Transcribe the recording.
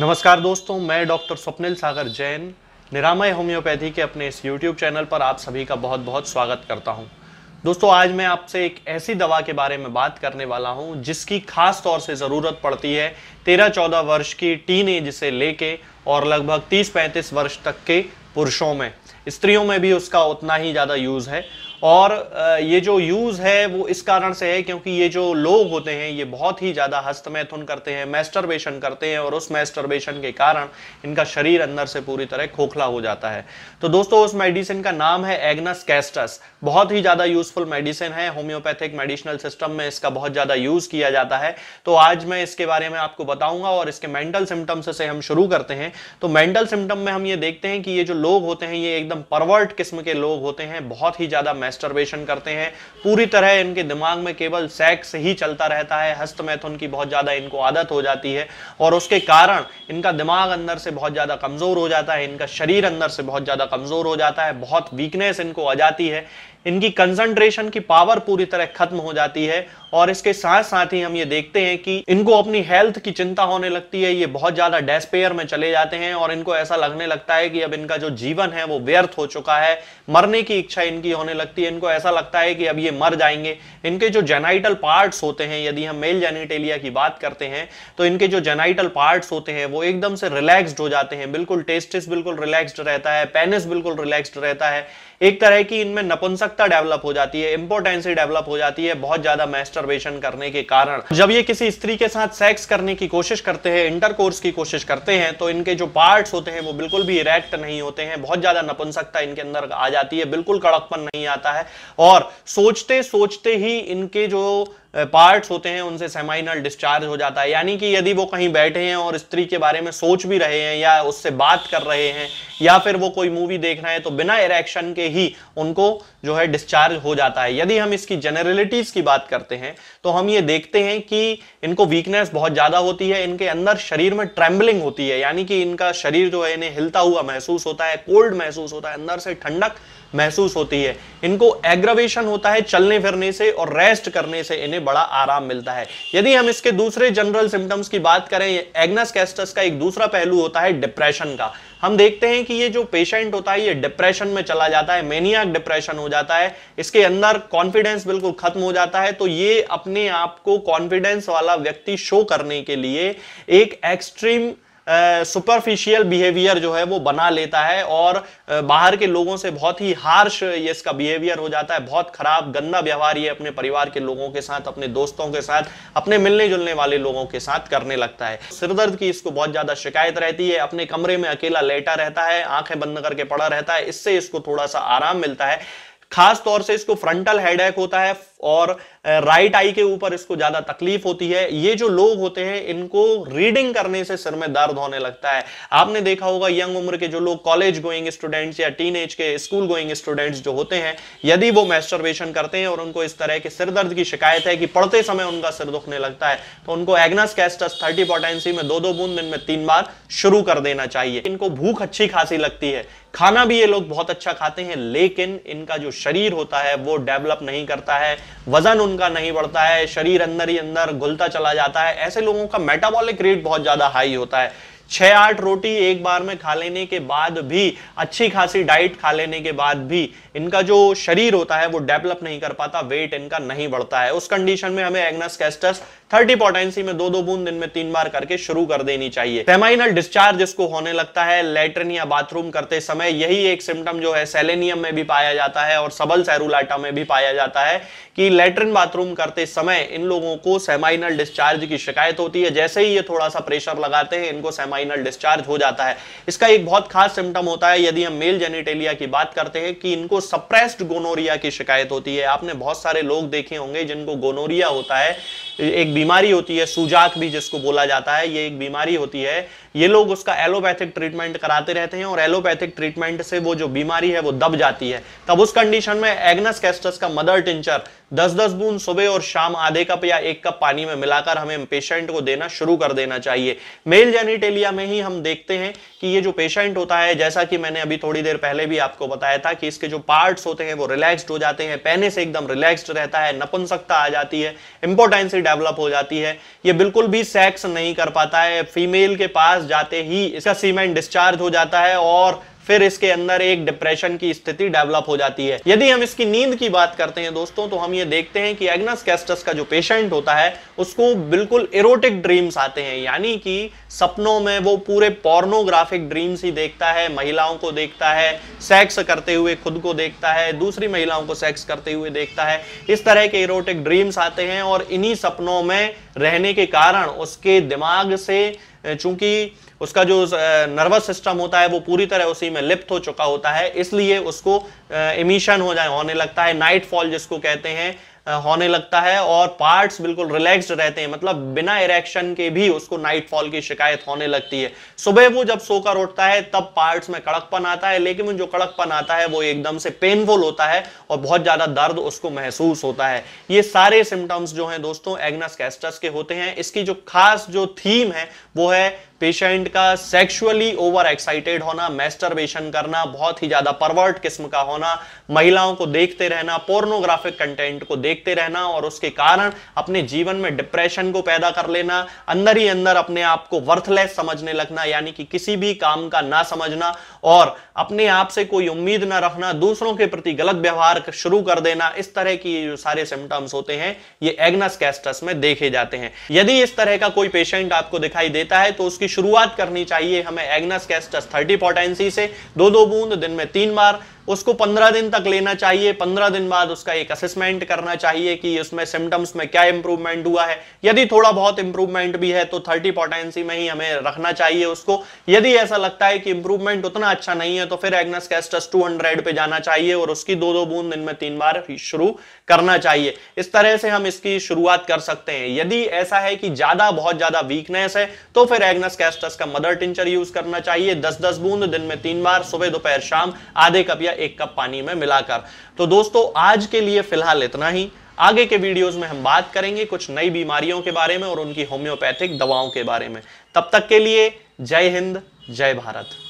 नमस्कार दोस्तों मैं डॉक्टर स्वप्निल सागर जैन निरामय होम्योपैथी के अपने इस यूट्यूब चैनल पर आप सभी का बहुत बहुत स्वागत करता हूं दोस्तों आज मैं आपसे एक ऐसी दवा के बारे में बात करने वाला हूं जिसकी खास तौर से ज़रूरत पड़ती है तेरह चौदह वर्ष की टीन एज से लेके और लगभग तीस पैंतीस वर्ष तक के पुरुषों में स्त्रियों में भी उसका उतना ही ज़्यादा यूज़ है और ये जो यूज़ है वो इस कारण से है क्योंकि ये जो लोग होते हैं ये बहुत ही ज़्यादा हस्तमैथुन करते हैं मैस्टरबेशन करते हैं और उस मैस्टरबेशन के कारण इनका शरीर अंदर से पूरी तरह खोखला हो जाता है तो दोस्तों उस मेडिसिन का नाम है एग्नस कैस्टस बहुत ही ज़्यादा यूजफुल मेडिसिन है होम्योपैथिक मेडिसिनल सिस्टम में इसका बहुत ज़्यादा यूज़ किया जाता है तो आज मैं इसके बारे में आपको बताऊंगा और इसके मेंटल सिम्टम्स से हम शुरू करते हैं तो मेंटल सिम्टम में हम ये देखते हैं कि ये जो लोग होते हैं ये एकदम परवर्ट किस्म के लोग होते हैं बहुत ही ज़्यादा मैस्टरबेशन करते हैं पूरी तरह इनके दिमाग में केवल सेक्स ही चलता रहता है मैथुन की बहुत ज़्यादा इनको आदत हो जाती है और उसके कारण इनका दिमाग अंदर से बहुत ज़्यादा कमज़ोर हो जाता है इनका शरीर अंदर से बहुत ज़्यादा कमज़ोर हो जाता है बहुत वीकनेस इनको आ जाती है इनकी कंसंट्रेशन की पावर पूरी तरह खत्म हो जाती है और इसके साथ साथ ही हम ये देखते हैं कि इनको अपनी हेल्थ की चिंता होने लगती है ये बहुत ज्यादा डेस्पेयर में चले जाते हैं और इनको ऐसा लगने लगता है कि अब इनका जो जीवन है वो व्यर्थ हो चुका है मरने की इच्छा इनकी होने लगती है इनको ऐसा लगता है कि अब ये मर जाएंगे इनके जो जेनाइटल पार्ट्स होते हैं यदि हम मेल जेनिटेलिया की बात करते हैं तो इनके जो जेनाइटल पार्ट्स होते हैं वो एकदम से रिलैक्स्ड हो जाते हैं बिल्कुल टेस्टिस बिल्कुल रिलैक्स्ड रहता है पेनिस बिल्कुल रिलैक्स्ड रहता है एक तरह की इनमें नपुंसक आवश्यकता डेवलप हो जाती है इंपोर्टेंसी डेवलप हो जाती है बहुत ज्यादा मैस्टरबेशन करने के कारण जब ये किसी स्त्री के साथ सेक्स करने की कोशिश करते हैं इंटरकोर्स की कोशिश करते हैं तो इनके जो पार्ट होते हैं वो बिल्कुल भी इरेक्ट नहीं होते हैं बहुत ज्यादा नपुंसकता इनके अंदर आ जाती है बिल्कुल कड़कपन नहीं आता है और सोचते सोचते ही इनके जो पार्ट्स होते हैं उनसे सेमाइनल डिस्चार्ज हो जाता है यानी कि यदि वो कहीं बैठे हैं और स्त्री के बारे में सोच भी रहे हैं या उससे बात कर रहे हैं या फिर वो कोई मूवी देख रहे हैं तो बिना इरेक्शन के ही उनको जो है डिस्चार्ज हो जाता है यदि हम इसकी जनरलिटीज की बात करते हैं तो हम ये देखते हैं कि इनको वीकनेस बहुत ज़्यादा होती है इनके अंदर शरीर में ट्रेम्बलिंग होती है यानी कि इनका शरीर जो है इन्हें हिलता हुआ महसूस होता है कोल्ड महसूस होता है अंदर से ठंडक महसूस होती है इनको एग्रवेशन होता है चलने फिरने से और रेस्ट करने से इन्हें बड़ा आराम मिलता है यदि हम इसके दूसरे जनरल सिम्टम्स की बात करें एग्नस कैस्टस का एक दूसरा पहलू होता है डिप्रेशन का हम देखते हैं कि ये जो पेशेंट होता है ये डिप्रेशन में चला जाता है मेनियाक डिप्रेशन हो जाता है इसके अंदर कॉन्फिडेंस बिल्कुल खत्म हो जाता है तो ये अपने आप को कॉन्फिडेंस वाला व्यक्ति शो करने के लिए एक एक्सट्रीम सुपरफिशियल बिहेवियर जो है वो बना लेता है और बाहर के लोगों से बहुत ही हार्श ये इसका बिहेवियर हो जाता है बहुत खराब गंदा व्यवहार ये अपने परिवार के लोगों के साथ अपने दोस्तों के साथ अपने मिलने जुलने वाले लोगों के साथ करने लगता है सिरदर्द की इसको बहुत ज्यादा शिकायत रहती है अपने कमरे में अकेला लेटा रहता है आंखें बंद करके पड़ा रहता है इससे इसको थोड़ा सा आराम मिलता है खास तौर से इसको फ्रंटल हेडेक होता है और राइट आई के ऊपर इसको ज्यादा तकलीफ होती है ये जो लोग होते हैं इनको रीडिंग करने से सिर में दर्द होने लगता है आपने देखा होगा यंग उम्र के जो लोग कॉलेज गोइंग स्टूडेंट्स या टीन के स्कूल गोइंग स्टूडेंट्स जो होते हैं यदि वो मैस्टरबेशन करते हैं और उनको इस तरह के सिर दर्द की शिकायत है कि पढ़ते समय उनका सिर दुखने लगता है तो उनको एग्नस कैस्टस थर्टी पोटेंसी में दो दो बूंद दिन में तीन बार शुरू कर देना चाहिए इनको भूख अच्छी खासी लगती है खाना भी ये लोग बहुत अच्छा खाते हैं लेकिन इनका जो शरीर होता है वो डेवलप नहीं करता है वजन उन उनका नहीं बढ़ता है शरीर अंदर ही अंदर घुलता चला जाता है ऐसे लोगों का मेटाबॉलिक रेट बहुत ज्यादा हाई होता है छह आठ रोटी एक बार में खा लेने के बाद भी अच्छी खासी डाइट खा लेने के बाद भी इनका जो शरीर होता है वो डेवलप नहीं कर पाता वेट इनका नहीं बढ़ता है उस कंडीशन में हमें एग्नस कैस्टस थर्टी पोटेंसी में दो दो बूंद दिन में तीन बार करके शुरू कर देनी चाहिए सेमाइनल डिस्चार्ज इसको होने लगता है लेटरिन या बाथरूम करते समय यही एक सिम्टम जो है सेलेनियम में भी पाया जाता है और सबल सैरुलाटा में भी पाया जाता है कि लेटरिन बाथरूम करते समय इन लोगों को सेमाइनल डिस्चार्ज की शिकायत होती है जैसे ही ये थोड़ा सा प्रेशर लगाते हैं इनको सेमाइनल डिस्चार्ज हो जाता है इसका एक बहुत खास सिम्टम होता है यदि हम मेल जेनिटेलिया की बात करते हैं कि इनको सप्रेस्ड गोनोरिया की शिकायत होती है आपने बहुत सारे लोग देखे होंगे जिनको गोनोरिया होता है एक बीमारी होती है सुजाक भी जिसको बोला जाता है ये एक बीमारी होती है ये लोग उसका एलोपैथिक ट्रीटमेंट कराते रहते हैं और एलोपैथिक ट्रीटमेंट से वो जो बीमारी है वो दब जाती है तब उस कंडीशन में एग्नस कैस्टस का मदर टिंचर दस दस बूंद सुबह और शाम आधे कप या एक कप पानी में मिलाकर हमें पेशेंट को देना शुरू कर देना चाहिए मेल जेनिटेलिया में ही हम देखते हैं कि ये जो पेशेंट होता है जैसा कि मैंने अभी थोड़ी देर पहले भी आपको बताया था कि इसके जो पार्ट्स होते हैं वो रिलैक्स्ड हो जाते हैं पहने से एकदम रिलैक्स्ड रहता है नपुंसकता आ जाती है इंपोर्टेंसी डेवलप हो जाती है ये बिल्कुल भी सेक्स नहीं कर पाता है फीमेल के पास जाते ही इसका सीमेंट डिस्चार्ज हो जाता है और फिर इसके अंदर एक डिप्रेशन की स्थिति डेवलप हो जाती है यदि हम इसकी नींद की बात करते हैं दोस्तों तो हम ये देखते हैं कि एग्नस कैस्टस का जो पेशेंट होता है उसको बिल्कुल इरोटिक ड्रीम्स आते हैं यानी कि सपनों में वो पूरे पोर्नोग्राफिक ड्रीम्स ही देखता है महिलाओं को देखता है सेक्स करते हुए खुद को देखता है दूसरी महिलाओं को सेक्स करते हुए देखता है इस तरह के इरोटिक ड्रीम्स आते हैं और इन्हीं सपनों में रहने के कारण उसके दिमाग से चूंकि उसका जो नर्वस सिस्टम होता है वो पूरी तरह उसी में लिप्त हो चुका होता है इसलिए उसको इमिशन हो जाए होने लगता है नाइट फॉल जिसको कहते हैं होने लगता है और पार्ट्स बिल्कुल रिलैक्स्ड रहते हैं मतलब बिना इरेक्शन के भी उसको नाइट फॉल की शिकायत होने लगती है सुबह वो जब सोकर उठता है तब पार्ट्स में कड़कपन आता है लेकिन जो कड़कपन आता है वो एकदम से पेनफुल होता है और बहुत ज्यादा दर्द उसको महसूस होता है ये सारे सिम्टम्स जो है दोस्तों एग्नस कैस्टस के होते हैं इसकी जो खास जो थीम है वो है पेशेंट का सेक्सुअली ओवर एक्साइटेड होना मैस्टरबेशन करना बहुत ही ज्यादा परवर्ट किस्म का होना महिलाओं को देखते रहना पोर्नोग्राफिक कंटेंट को देख देखते रहना और उसके कारण अपने जीवन में डिप्रेशन को पैदा कर लेना अंदर ही अंदर अपने आप को वर्थलेस समझने लगना यानी कि किसी भी काम का ना समझना और अपने आप से कोई उम्मीद ना रखना दूसरों के प्रति गलत व्यवहार शुरू कर देना इस तरह की जो सारे सिम्टम्स होते हैं ये एग्नस कैस्टस में देखे जाते हैं यदि इस तरह का कोई पेशेंट आपको दिखाई देता है तो उसकी शुरुआत करनी चाहिए हमें एग्नस कैस्टस थर्टी पोटेंसी से दो दो बूंद दिन में तीन बार उसको पंद्रह दिन तक लेना चाहिए पंद्रह दिन बाद उसका एक असेसमेंट करना चाहिए कि उसमें सिम्टम्स में क्या इंप्रूवमेंट हुआ है यदि थोड़ा बहुत इंप्रूवमेंट भी है तो थर्टी पोटेंसी में ही हमें रखना चाहिए उसको यदि ऐसा लगता है कि इंप्रूवमेंट उतना अच्छा नहीं है तो फिर एग्नस कैस्टस टू पे जाना चाहिए और उसकी दो दो बूंद दिन में तीन बार शुरू करना चाहिए इस तरह से हम इसकी शुरुआत कर सकते हैं यदि ऐसा है कि ज्यादा बहुत ज्यादा वीकनेस है तो फिर एग्नस कैस्टस का मदर टिंचर यूज करना चाहिए दस दस बूंद दिन में तीन बार सुबह दोपहर शाम आधे कप या एक कप पानी में मिलाकर तो दोस्तों आज के लिए फिलहाल इतना ही आगे के वीडियोस में हम बात करेंगे कुछ नई बीमारियों के बारे में और उनकी होम्योपैथिक दवाओं के बारे में तब तक के लिए जय हिंद जय भारत